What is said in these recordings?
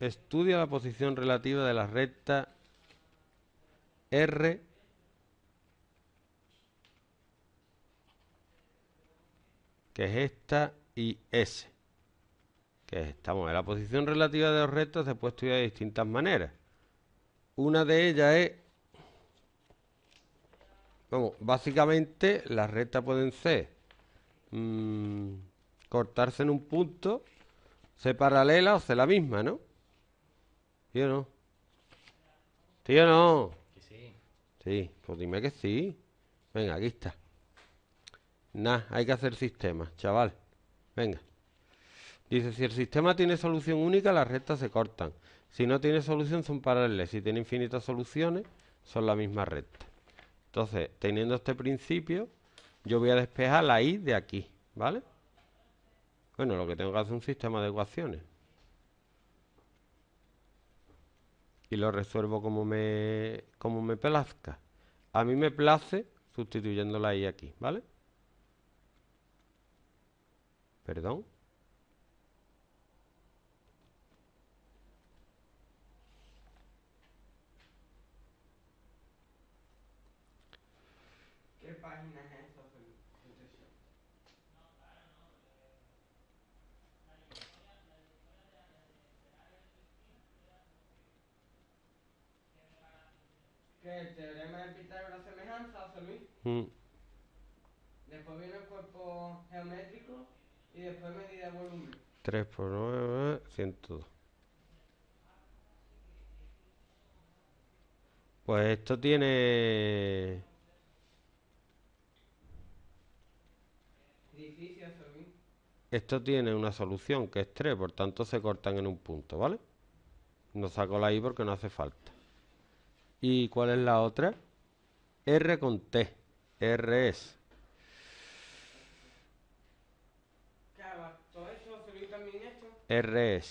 estudia la posición relativa de la recta R que es esta y S que estamos. en la posición relativa de los rectos se puede estudiar de distintas maneras. Una de ellas es Vamos, básicamente las rectas pueden ser mm, cortarse en un punto, ser paralela o ser la misma, ¿no? ¿Sí o no? ¿Sí o no? sí. Sí, pues dime que sí. Venga, aquí está. Nah, hay que hacer sistema, chaval. Venga. Dice, si el sistema tiene solución única, las rectas se cortan. Si no tiene solución, son paralelas. Si tiene infinitas soluciones, son la misma recta. Entonces, teniendo este principio, yo voy a despejar la i de aquí, ¿vale? Bueno, lo que tengo que hacer es un sistema de ecuaciones. y lo resuelvo como me, como me plazca. A mí me place sustituyéndola ahí aquí, ¿vale? Perdón. ¿Qué página es que el teorema de Pitágoras semejanza a Luis. Mm. Después viene el cuerpo geométrico y después medida de volumen. 3 por 9, 102. Pues esto tiene... Difícil Luis. Esto tiene una solución que es 3, por tanto se cortan en un punto, ¿vale? No saco la i porque no hace falta. ¿Y cuál es la otra? R con T. R es. R es.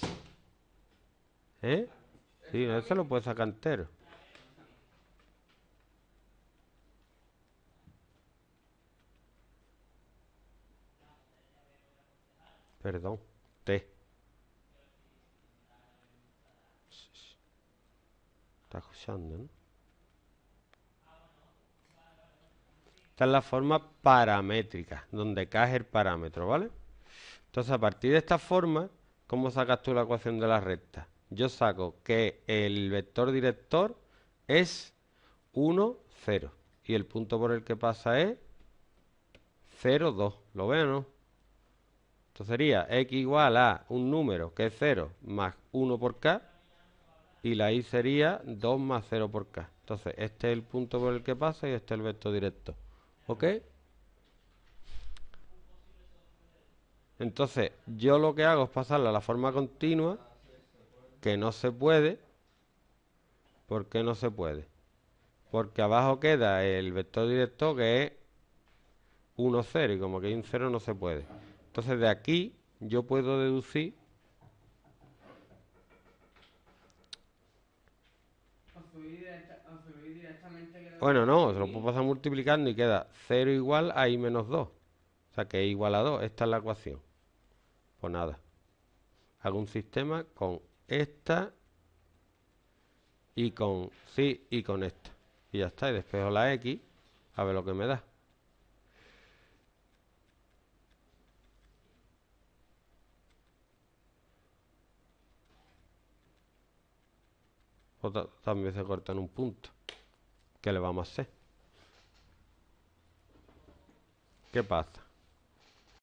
¿Eh? Sí, no se lo puede sacar entero. Perdón, T. Está escuchando, ¿no? Esta es la forma paramétrica, donde cae el parámetro, ¿vale? Entonces, a partir de esta forma, ¿cómo sacas tú la ecuación de la recta? Yo saco que el vector director es 1, 0. Y el punto por el que pasa es 0, 2. ¿Lo veo no? Entonces sería x igual a un número que es 0 más 1 por k. Y la y sería 2 más 0 por k. Entonces este es el punto por el que pasa y este es el vector director. ¿Ok? Entonces, yo lo que hago es pasarla a la forma continua, que no se puede. ¿Por qué no se puede? Porque abajo queda el vector directo que es 1, 0, y como que hay un 0 no se puede. Entonces, de aquí yo puedo deducir Bueno, no, se lo puedo pasar multiplicando y queda 0 igual a Y menos 2. O sea que es igual a 2. Esta es la ecuación. Pues nada. Hago un sistema con esta y con sí y con esta. Y ya está. Y despejo la x a ver lo que me da. también se corta en un punto. ¿Qué le vamos a hacer? ¿Qué pasa?